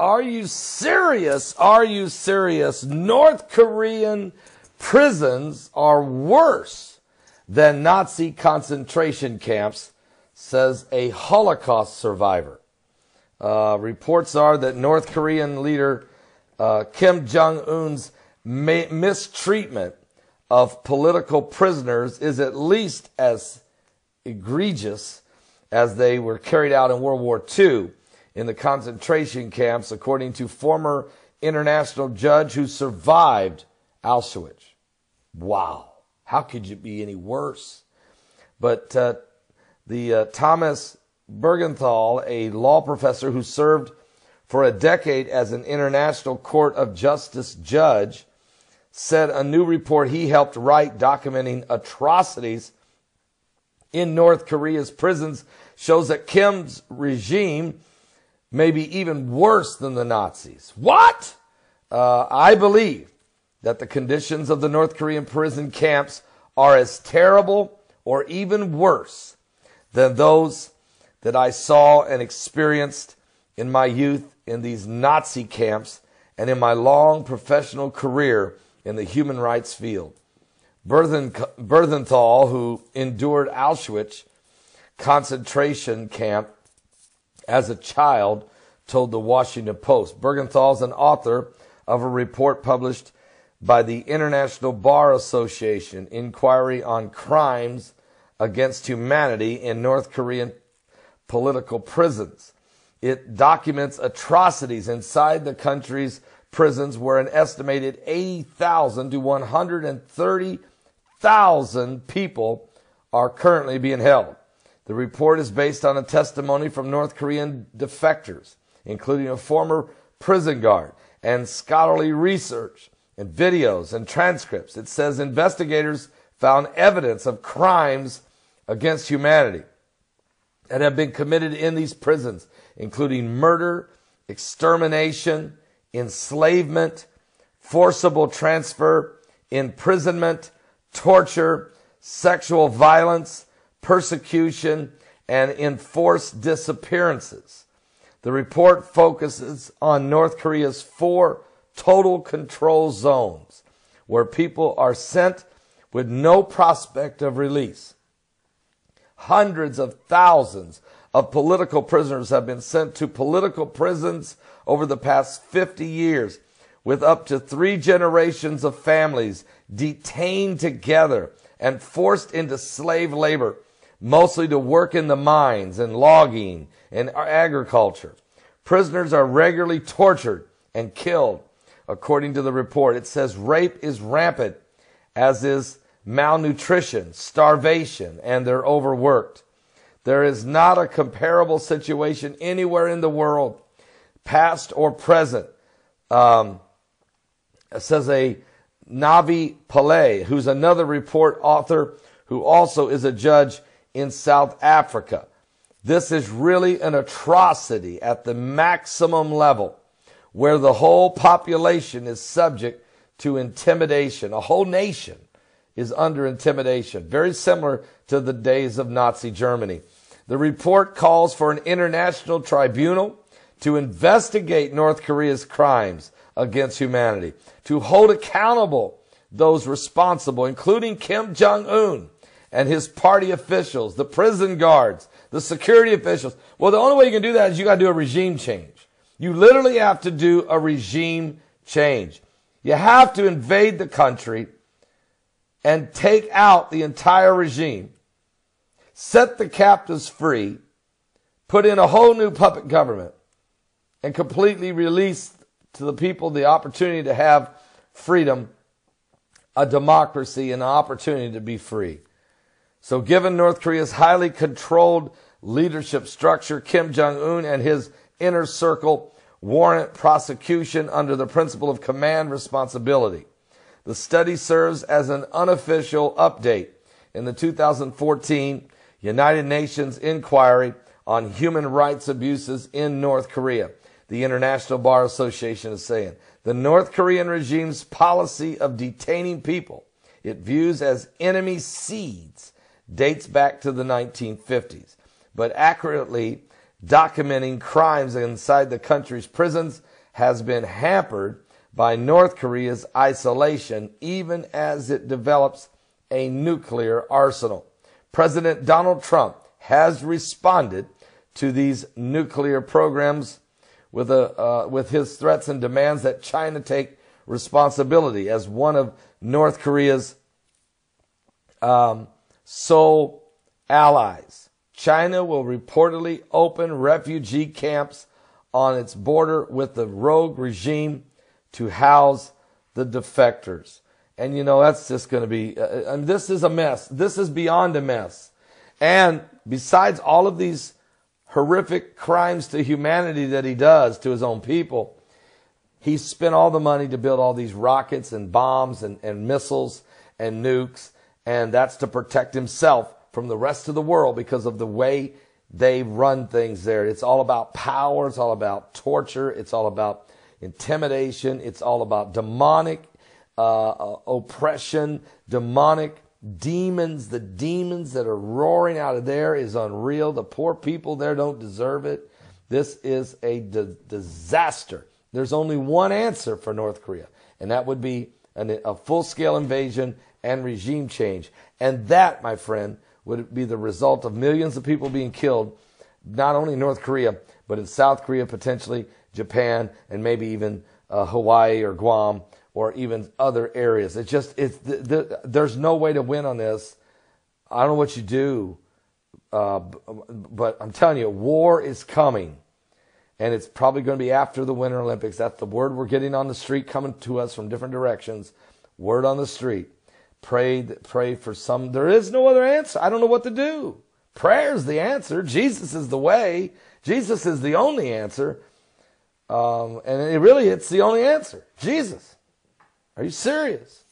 Are you serious? Are you serious? North Korean prisons are worse than Nazi concentration camps, says a Holocaust survivor. Uh, reports are that North Korean leader uh, Kim Jong Un's ma- mistreatment of political prisoners is at least as egregious as they were carried out in World War II in the concentration camps, according to former international judge who survived Auschwitz. Wow. How could you be any worse? But uh, the uh, Thomas Bergenthal, a law professor who served for a decade as an international court of justice judge, said a new report he helped write documenting atrocities in North Korea's prisons shows that Kim's regime maybe even worse than the Nazis. What? Uh, I believe that the conditions of the North Korean prison camps are as terrible or even worse than those that I saw and experienced in my youth in these Nazi camps and in my long professional career in the human rights field. Berthenthal, who endured Auschwitz concentration camp, as a child, told the Washington Post. Bergenthal is an author of a report published by the International Bar Association Inquiry on Crimes Against Humanity in North Korean Political Prisons. It documents atrocities inside the country's prisons where an estimated 80,000 to 130,000 people are currently being held. The report is based on a testimony from North Korean defectors, including a former prison guard, and scholarly research and videos and transcripts. It says investigators found evidence of crimes against humanity that have been committed in these prisons, including murder, extermination, enslavement, forcible transfer, imprisonment, torture, sexual violence, persecution, and enforced disappearances. The report focuses on North Korea's four total control zones where people are sent with no prospect of release. Hundreds of thousands of political prisoners have been sent to political prisons over the past 50 years with up to three generations of families detained together and forced into slave labor mostly to work in the mines and logging and agriculture. Prisoners are regularly tortured and killed. According to the report, it says rape is rampant, as is malnutrition, starvation, and they're overworked. There is not a comparable situation anywhere in the world, past or present. Um, it says a Navi Palay, who's another report author who also is a judge in South Africa. This is really an atrocity at the maximum level where the whole population is subject to intimidation. A whole nation is under intimidation, very similar to the days of Nazi Germany. The report calls for an international tribunal to investigate North Korea's crimes against humanity, to hold accountable those responsible, including Kim Jong Un, and his party officials, the prison guards, the security officials. Well, the only way you can do that is you got to do a regime change. You literally have to do a regime change. You have to invade the country and take out the entire regime, set the captives free, put in a whole new puppet government, and completely release to the people the opportunity to have freedom, a democracy, and an opportunity to be free. So given North Korea's highly controlled leadership structure, Kim Jong-un and his inner circle warrant prosecution under the principle of command responsibility. The study serves as an unofficial update in the 2014 United Nations inquiry on human rights abuses in North Korea. The International Bar Association is saying the North Korean regime's policy of detaining people it views as enemy seeds dates back to the 1950s, but accurately documenting crimes inside the country's prisons has been hampered by North Korea's isolation, even as it develops a nuclear arsenal. President Donald Trump has responded to these nuclear programs with, a, uh, with his threats and demands that China take responsibility as one of North Korea's um, sole allies. China will reportedly open refugee camps on its border with the rogue regime to house the defectors. And you know, that's just going to be, uh, uh, and this is a mess. This is beyond a mess. And besides all of these horrific crimes to humanity that he does to his own people, he spent all the money to build all these rockets and bombs and, and missiles and nukes and that's to protect himself from the rest of the world because of the way they run things there. It's all about power. It's all about torture. It's all about intimidation. It's all about demonic uh, uh, oppression, demonic demons. The demons that are roaring out of there is unreal. The poor people there don't deserve it. This is a d- disaster. There's only one answer for North Korea, and that would be an, a full scale invasion and regime change. And that, my friend, would be the result of millions of people being killed, not only in North Korea, but in South Korea, potentially Japan, and maybe even uh, Hawaii or Guam or even other areas. It's just, it's, th- th- there's no way to win on this. I don't know what you do, uh, but I'm telling you, war is coming. And it's probably going to be after the Winter Olympics. That's the word we're getting on the street coming to us from different directions. Word on the street Pray, pray for some. There is no other answer. I don't know what to do. Prayer is the answer. Jesus is the way. Jesus is the only answer. Um, and it really, it's the only answer. Jesus. Are you serious?